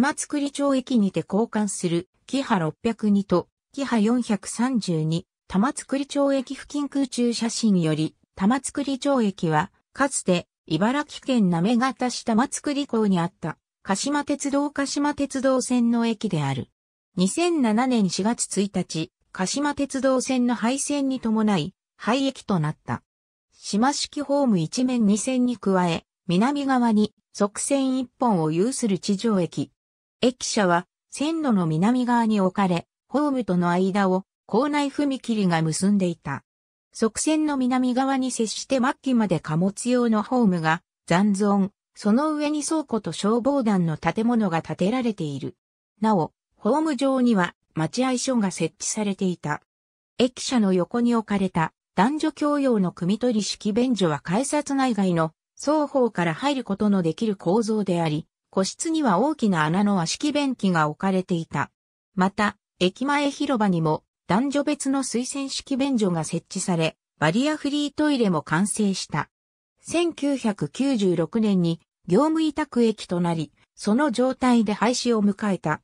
玉造町駅にて交換する、キハ602と、キハ432、玉造町駅付近空中写真より、玉造町駅は、かつて、茨城県行方市玉造港にあった、鹿島鉄道鹿島鉄道線の駅である。2007年4月1日、鹿島鉄道線の廃線に伴い、廃駅となった。島式ホーム一面二線に加え、南側に側線一本を有する地上駅、駅舎は線路の南側に置かれ、ホームとの間を校内踏切が結んでいた。側線の南側に接して末期まで貨物用のホームが残存、その上に倉庫と消防団の建物が建てられている。なお、ホーム上には待合所が設置されていた。駅舎の横に置かれた男女共用の組取式便所は改札内外の双方から入ることのできる構造であり、個室には大きな穴の和式便器が置かれていた。また、駅前広場にも男女別の推薦式便所が設置され、バリアフリートイレも完成した。1996年に業務委託駅となり、その状態で廃止を迎えた。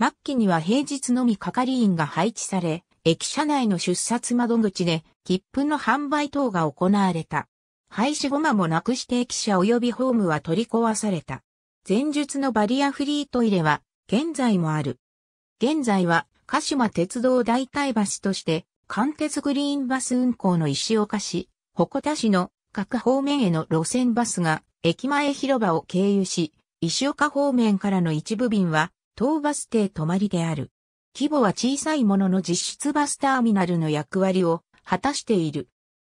末期には平日のみ係員が配置され、駅舎内の出札窓口で切符の販売等が行われた。廃止後間もなくして駅舎及びホームは取り壊された。前述のバリアフリートイレは現在もある。現在は鹿島鉄道代替橋として関鉄グリーンバス運行の石岡市、鉾田市の各方面への路線バスが駅前広場を経由し、石岡方面からの一部便は東バス停止まりである。規模は小さいものの実質バスターミナルの役割を果たしている。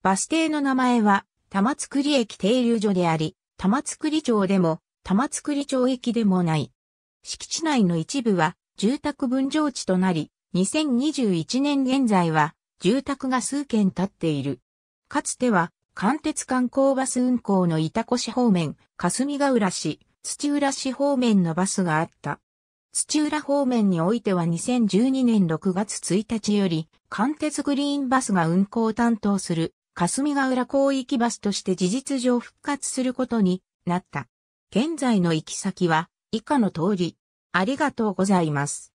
バス停の名前は玉造駅停留所であり、玉造町でも玉造町駅でもない。敷地内の一部は住宅分譲地となり、2021年現在は住宅が数軒建っている。かつては貫鉄観光バス運行の板越方面、霞ヶ浦市、土浦市方面のバスがあった。土浦方面においては2012年6月1日より、貫鉄グリーンバスが運行を担当する、霞ヶ浦広域バスとして事実上復活することになった。現在の行き先は以下の通り。ありがとうございます。